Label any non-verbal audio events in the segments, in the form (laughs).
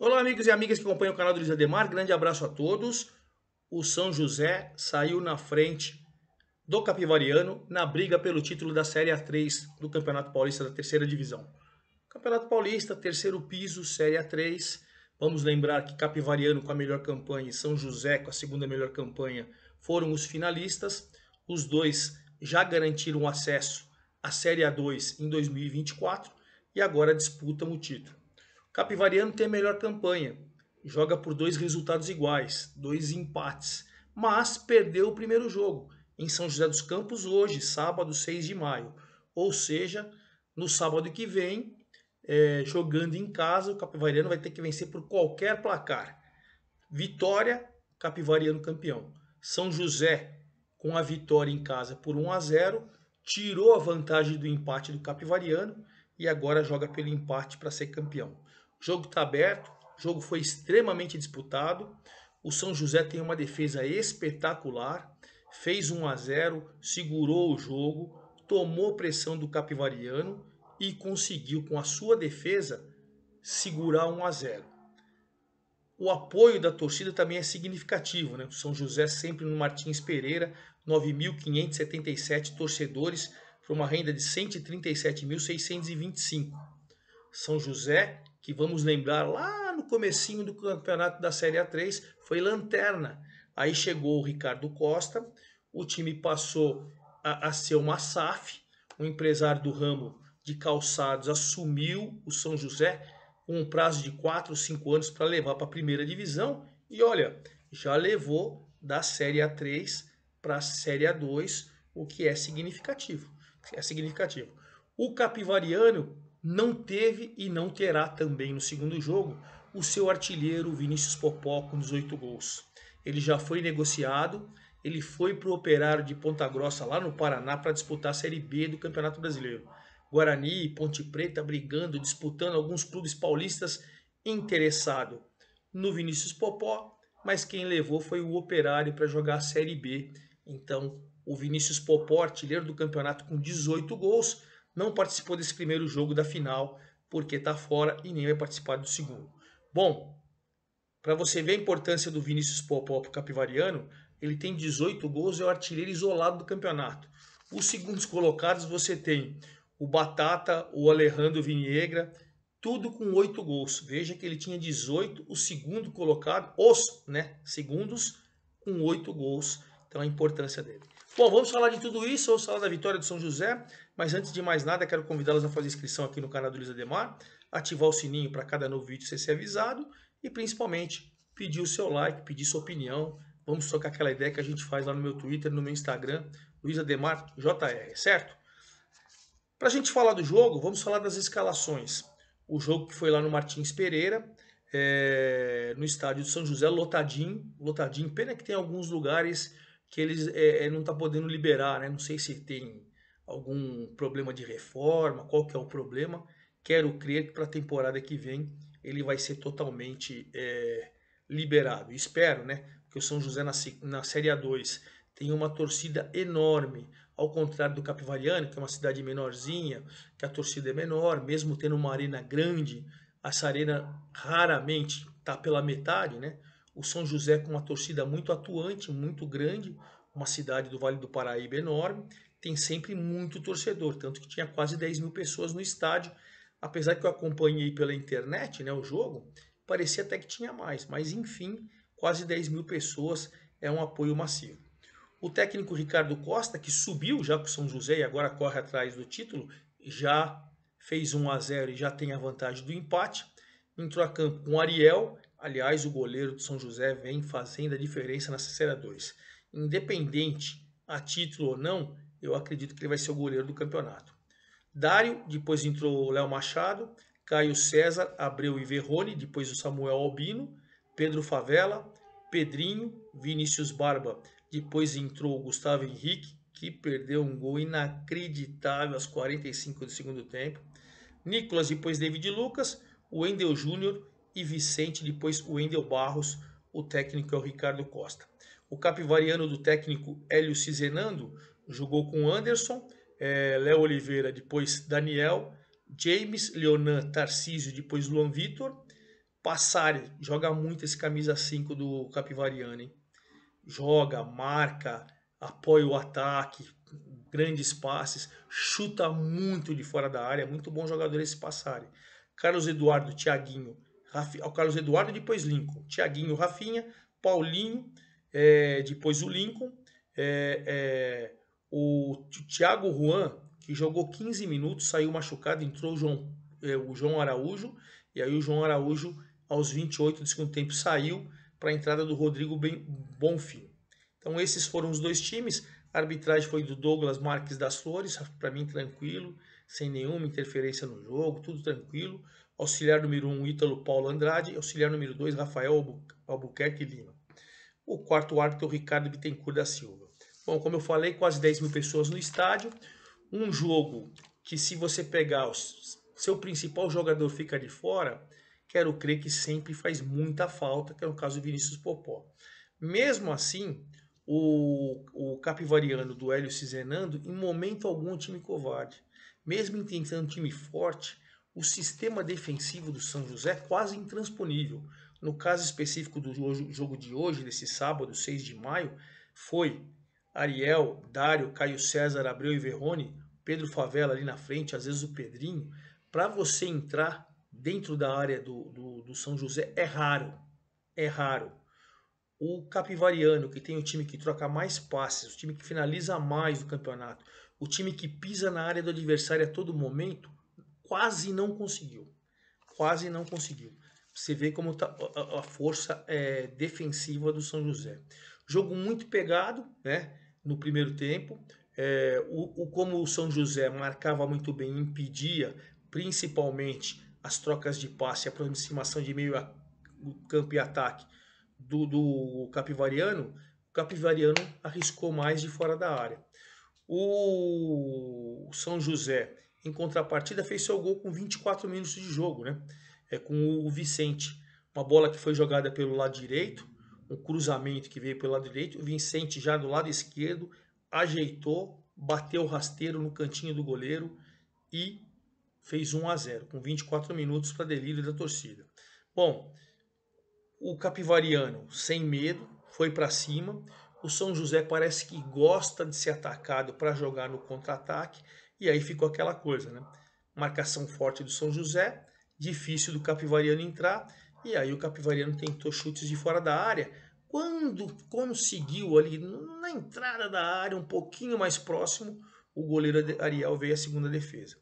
Olá, amigos e amigas que acompanham o canal do Luiz Ademar. Grande abraço a todos. O São José saiu na frente do Capivariano na briga pelo título da Série A3 do Campeonato Paulista da Terceira Divisão. Campeonato Paulista, terceiro piso, Série A3. Vamos lembrar que Capivariano com a melhor campanha e São José com a segunda melhor campanha foram os finalistas. Os dois já garantiram acesso à Série A2 em 2024 e agora disputam o título. Capivariano tem a melhor campanha, joga por dois resultados iguais, dois empates, mas perdeu o primeiro jogo em São José dos Campos hoje, sábado 6 de maio. Ou seja, no sábado que vem, é, jogando em casa, o Capivariano vai ter que vencer por qualquer placar. Vitória, Capivariano campeão. São José, com a vitória em casa por 1 a 0, tirou a vantagem do empate do Capivariano e agora joga pelo empate para ser campeão. O jogo está aberto, o jogo foi extremamente disputado. O São José tem uma defesa espetacular, fez 1 a 0, segurou o jogo, tomou pressão do Capivariano e conseguiu com a sua defesa segurar 1 a 0. O apoio da torcida também é significativo, né? O São José sempre no Martins Pereira, 9.577 torcedores para uma renda de 137.625. São José que vamos lembrar lá no comecinho do campeonato da Série A3, foi lanterna. Aí chegou o Ricardo Costa, o time passou a, a ser uma SAF, um empresário do ramo de calçados assumiu o São José com um prazo de 4 ou 5 anos para levar para a primeira divisão e olha, já levou da Série A3 para a Série A2, o que é significativo. É significativo. O Capivariano não teve e não terá também no segundo jogo o seu artilheiro Vinícius Popó com 18 gols. Ele já foi negociado, ele foi para o Operário de Ponta Grossa lá no Paraná para disputar a Série B do Campeonato Brasileiro. Guarani, Ponte Preta brigando, disputando alguns clubes paulistas interessado no Vinícius Popó, mas quem levou foi o Operário para jogar a Série B. Então, o Vinícius Popó, artilheiro do campeonato com 18 gols, não participou desse primeiro jogo da final porque está fora e nem vai participar do segundo. Bom, para você ver a importância do Vinícius Popó capivariano, ele tem 18 gols e é o artilheiro isolado do campeonato. Os segundos colocados você tem o Batata, o Alejandro Viniegra, tudo com 8 gols. Veja que ele tinha 18, o segundo colocado, os né, segundos, com 8 gols. Então a importância dele. Bom, vamos falar de tudo isso, vamos falar da vitória do São José, mas antes de mais nada, quero convidá-los a fazer inscrição aqui no canal do Luiz Ademar, ativar o sininho para cada novo vídeo ser avisado e principalmente pedir o seu like, pedir sua opinião. Vamos trocar aquela ideia que a gente faz lá no meu Twitter, no meu Instagram, Luiz Ademar JR, certo? Para a gente falar do jogo, vamos falar das escalações. O jogo que foi lá no Martins Pereira, é, no estádio de São José, lotadinho, lotadinho. Pena que tem alguns lugares que eles é, é não está podendo liberar, né? Não sei se tem algum problema de reforma, qual que é o problema. Quero crer que para a temporada que vem ele vai ser totalmente é, liberado. Espero, né? Porque o São José na, na Série A2 tem uma torcida enorme, ao contrário do Capivariano, que é uma cidade menorzinha, que a torcida é menor, mesmo tendo uma arena grande, essa arena raramente está pela metade, né? o São José com uma torcida muito atuante, muito grande, uma cidade do Vale do Paraíba enorme, tem sempre muito torcedor, tanto que tinha quase 10 mil pessoas no estádio. Apesar que eu acompanhei pela internet né, o jogo, parecia até que tinha mais, mas enfim, quase 10 mil pessoas é um apoio massivo. O técnico Ricardo Costa, que subiu já com o São José e agora corre atrás do título, já fez 1 a 0 e já tem a vantagem do empate, entrou a campo com Ariel, Aliás, o goleiro do São José vem fazendo a diferença na Série 2. Independente a título ou não, eu acredito que ele vai ser o goleiro do campeonato. Dário, depois entrou o Léo Machado, Caio César, Abreu e Verrone, depois o Samuel Albino, Pedro Favela, Pedrinho, Vinícius Barba, depois entrou o Gustavo Henrique, que perdeu um gol inacreditável aos 45 do segundo tempo. Nicolas, depois David Lucas, o Endel Júnior e Vicente, depois o Wendel Barros, o técnico é o Ricardo Costa. O capivariano do técnico Hélio Cizenando jogou com Anderson, é, Léo Oliveira, depois Daniel, James, Leonan, Tarcísio, depois Luan Vitor, Passari, joga muito esse camisa 5 do capivariano, hein? Joga, marca, apoia o ataque, grandes passes, chuta muito de fora da área, muito bom jogador esse Passari. Carlos Eduardo, Thiaguinho, ao Carlos Eduardo, depois Lincoln. Tiaguinho, Rafinha, Paulinho, é, depois o Lincoln. É, é o Thiago Juan, que jogou 15 minutos, saiu machucado, entrou o João, é, o João Araújo. E aí o João Araújo, aos 28 do segundo tempo, saiu para a entrada do Rodrigo ben, Bonfim. Então esses foram os dois times. A arbitragem foi do Douglas Marques das Flores, para mim tranquilo, sem nenhuma interferência no jogo, tudo tranquilo auxiliar número 1, um, Ítalo Paulo Andrade, auxiliar número 2, Rafael Albuquerque Lima. O quarto árbitro, Ricardo Bittencourt da Silva. Bom, como eu falei, quase 10 mil pessoas no estádio. Um jogo que se você pegar o seu principal jogador fica de fora, quero crer que sempre faz muita falta, que é o caso do Vinícius Popó. Mesmo assim, o, o capivariano do Hélio Cizenando, em momento algum, é time covarde. Mesmo enfrentando um time forte, o sistema defensivo do São José é quase intransponível. No caso específico do jogo de hoje, desse sábado, 6 de maio, foi Ariel, Dário, Caio César, Abreu e Verrone, Pedro Favela ali na frente, às vezes o Pedrinho. Para você entrar dentro da área do, do, do São José é raro. É raro. O Capivariano, que tem o time que troca mais passes, o time que finaliza mais o campeonato, o time que pisa na área do adversário a todo momento, quase não conseguiu. Quase não conseguiu. Você vê como tá a, força é, defensiva do São José. Jogo muito pegado, né? No primeiro tempo. É, o, o, como o São José marcava muito bem, impedia principalmente as trocas de passe, a aproximação de meio a, campo e ataque do, do Capivariano, o Capivariano arriscou mais de fora da área. O São José em contrapartida, fez seu gol com 24 minutos de jogo, né? É, com o Vicente. Uma bola que foi jogada pelo lado direito, um cruzamento que veio pelo lado direito. O Vicente, já do lado esquerdo, ajeitou, bateu o rasteiro no cantinho do goleiro e fez 1 a 0 com 24 minutos para delírio da torcida. Bom, o Capivariano, sem medo, foi para cima. O São José parece que gosta de ser atacado para jogar no contra-ataque e aí ficou aquela coisa, né? Marcação forte do São José, difícil do Capivariano entrar, e aí o Capivariano tentou chutes de fora da área. Quando conseguiu ali na entrada da área, um pouquinho mais próximo, o goleiro Ariel veio à segunda defesa.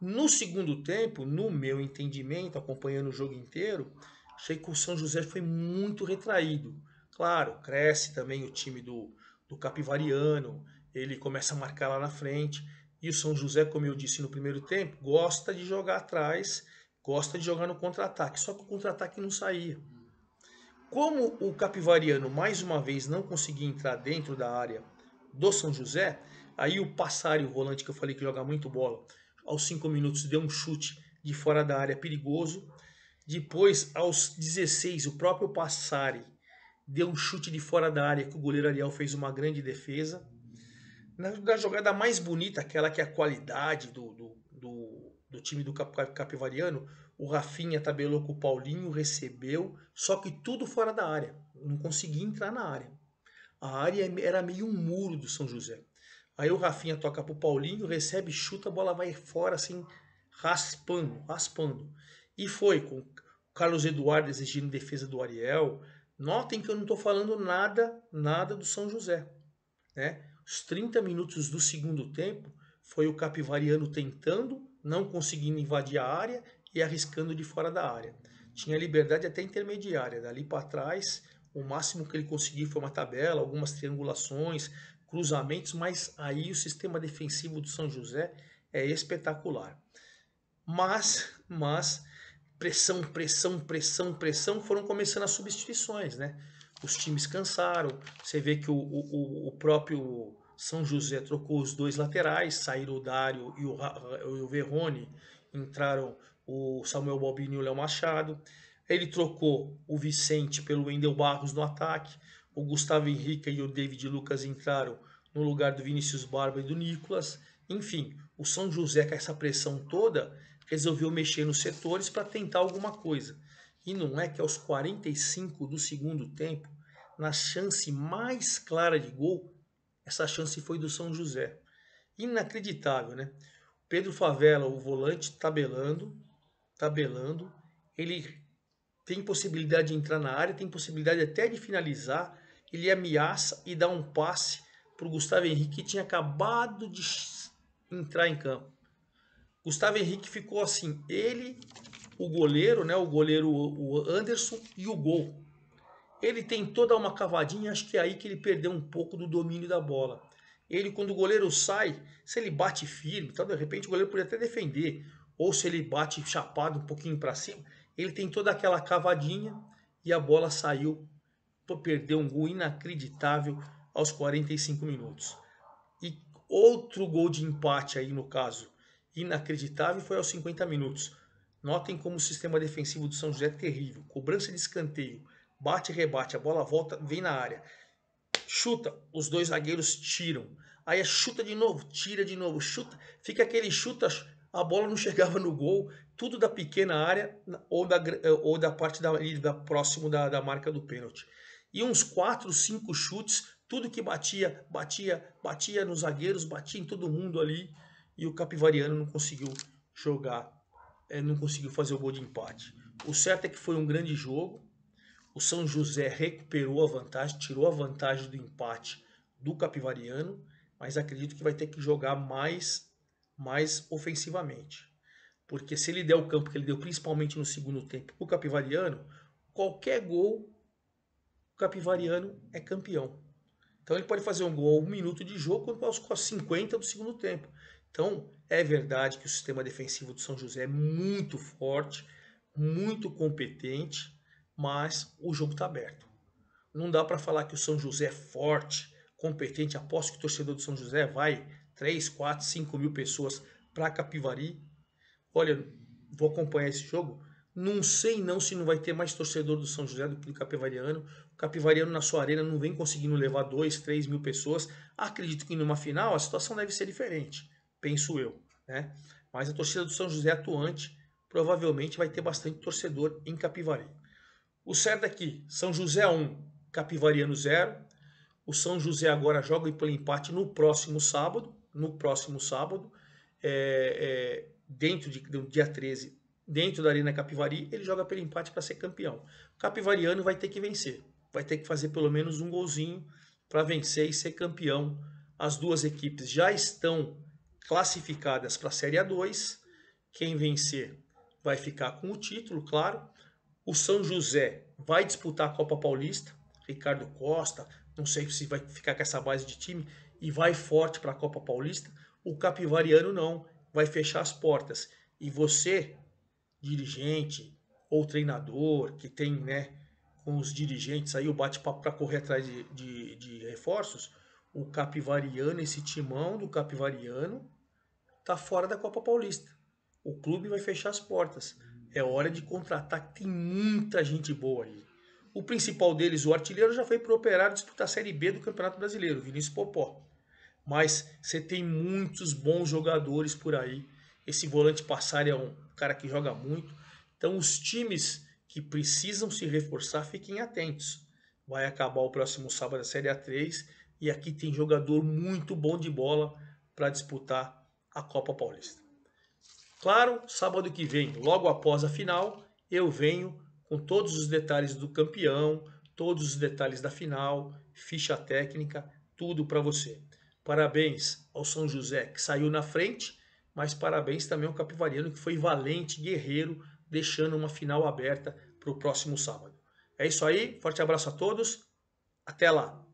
No segundo tempo, no meu entendimento, acompanhando o jogo inteiro, achei que o São José foi muito retraído. Claro, cresce também o time do, do Capivariano, ele começa a marcar lá na frente, e o São José, como eu disse no primeiro tempo, gosta de jogar atrás, gosta de jogar no contra-ataque, só que o contra-ataque não saía. Como o Capivariano mais uma vez não conseguia entrar dentro da área do São José, aí o Passário, o volante que eu falei que joga muito bola, aos 5 minutos deu um chute de fora da área perigoso. Depois, aos 16, o próprio Passari deu um chute de fora da área que o goleiro Ariel fez uma grande defesa na, na, jogada mais bonita, aquela que é a qualidade do, do, do, do time do cap, Capivariano, o Rafinha tabelou com o Paulinho, recebeu, só que tudo fora da área. Não conseguia entrar na área. A área era meio um muro do São José. Aí o Rafinha toca pro Paulinho, recebe, chuta, a bola vai fora assim, raspando, raspando. E foi com o Carlos Eduardo exigindo defesa do Ariel. Notem que eu não estou falando nada, nada do São José, né? Os 30 minutos do segundo tempo foi o capivariano tentando, não conseguindo invadir a área e arriscando de fora da área. Tinha liberdade até intermediária, dali para trás, o máximo que ele conseguiu foi uma tabela, algumas triangulações, cruzamentos, mas aí o sistema defensivo do São José é espetacular. Mas, mas pressão, pressão, pressão, pressão, foram começando as substituições, né? Os times cansaram. Você vê que o, o, o próprio são José trocou os dois laterais, saíram o Dário e o, e o Verrone, entraram o Samuel Balbini e o Léo Machado. Ele trocou o Vicente pelo Wendel Barros no ataque, o Gustavo Henrique e o David Lucas entraram no lugar do Vinícius Barba e do Nicolas. Enfim, o São José, com essa pressão toda, resolveu mexer nos setores para tentar alguma coisa. E não é que aos 45 do segundo tempo, na chance mais clara de gol, essa chance foi do São José. Inacreditável, né? Pedro Favela, o volante, tabelando, tabelando. Ele tem possibilidade de entrar na área, tem possibilidade até de finalizar. Ele ameaça e dá um passe para o Gustavo Henrique, que tinha acabado de entrar em campo. Gustavo Henrique ficou assim, ele, o goleiro, né, o goleiro o Anderson e o gol. Ele tem toda uma cavadinha, acho que é aí que ele perdeu um pouco do domínio da bola. Ele, quando o goleiro sai, se ele bate firme, tal, de repente o goleiro podia até defender. Ou se ele bate chapado um pouquinho para cima, ele tem toda aquela cavadinha e a bola saiu. Perdeu um gol inacreditável aos 45 minutos. E outro gol de empate aí, no caso, inacreditável, foi aos 50 minutos. Notem como o sistema defensivo do São José é terrível. Cobrança de escanteio bate, e rebate, a bola volta, vem na área. Chuta, os dois zagueiros tiram. Aí é chuta de novo, tira de novo, chuta. Fica aquele chuta, a bola não (laughs) chegava no gol, tudo da pequena área ou da, eh, ou da parte da, ali, da próximo da, da marca do pênalti. E uns quatro cinco chutes, tudo que batia, batia, batia nos zagueiros, batia em todo mundo ali. E o Capivariano não conseguiu jogar, eh, não conseguiu fazer o gol de empate. O certo é que foi um grande jogo, o São José recuperou a vantagem, tirou a vantagem do empate do Capivariano, mas acredito que vai ter que jogar mais, mais ofensivamente. Porque se ele der o campo que ele deu, principalmente no segundo tempo, o Capivariano, qualquer gol, o Capivariano é campeão. Então ele pode fazer um gol um minuto de jogo quanto aos 50 do segundo tempo. Então é verdade que o sistema defensivo do São José é muito forte, muito competente mas o jogo está aberto. Não dá para falar que o São José é forte, competente. Aposto que o torcedor do São José vai 3, 4, 5 mil pessoas para Capivari. Olha, vou acompanhar esse jogo. Não sei não se não vai ter mais torcedor do São José do que do Capivariano. O Capivariano na sua arena não vem conseguindo levar 2, 3 mil pessoas. Acredito que numa final a situação deve ser diferente, penso eu. Né? Mas a torcida do São José atuante provavelmente vai ter bastante torcedor em Capivari. O certo é que São José 1, Capivariano 0. O São José agora joga pelo empate no próximo sábado. No próximo sábado, é, é, dentro de, do dia 13, dentro da Arena Capivari, ele joga pelo empate para ser campeão. O Capivariano vai ter que vencer. Vai ter que fazer pelo menos um golzinho para vencer e ser campeão. As duas equipes já estão classificadas para a Série A2. Quem vencer vai ficar com o título, claro. O São José vai disputar a Copa Paulista. Ricardo Costa, não sei se vai ficar com essa base de time e vai forte para a Copa Paulista. O Capivariano não, vai fechar as portas. E você, dirigente ou treinador que tem, né, com os dirigentes aí o bate-papo para correr atrás de, de, de reforços, o Capivariano, esse timão do Capivariano, tá fora da Copa Paulista. O clube vai fechar as portas é hora de contratar, que tem muita gente boa aí. O principal deles, o artilheiro, já foi para o Operário disputar a Série B do Campeonato Brasileiro, Vinícius Popó. Mas você tem muitos bons jogadores por aí. Esse volante Passari é um cara que joga muito. Então os times que precisam se reforçar, fiquem atentos. Vai acabar o próximo sábado a Série A3 e aqui tem jogador muito bom de bola para disputar a Copa Paulista. Claro, sábado que vem, logo após a final, eu venho com todos os detalhes do campeão, todos os detalhes da final, ficha técnica, tudo para você. Parabéns ao São José que saiu na frente, mas parabéns também ao Capivariano que foi valente, guerreiro, deixando uma final aberta para o próximo sábado. É isso aí, forte abraço a todos, até lá!